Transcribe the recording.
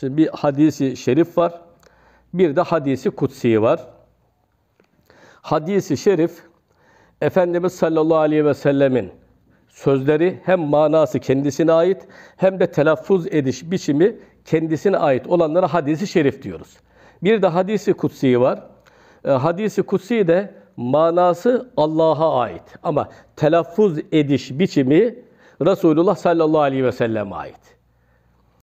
Şimdi bir hadisi şerif var. Bir de hadisi kutsi var. Hadisi şerif Efendimiz sallallahu aleyhi ve sellemin sözleri hem manası kendisine ait hem de telaffuz ediş biçimi kendisine ait olanlara hadisi şerif diyoruz. Bir de hadisi kutsi var. E, hadisi kutsi de manası Allah'a ait ama telaffuz ediş biçimi Resulullah sallallahu aleyhi ve selleme ait.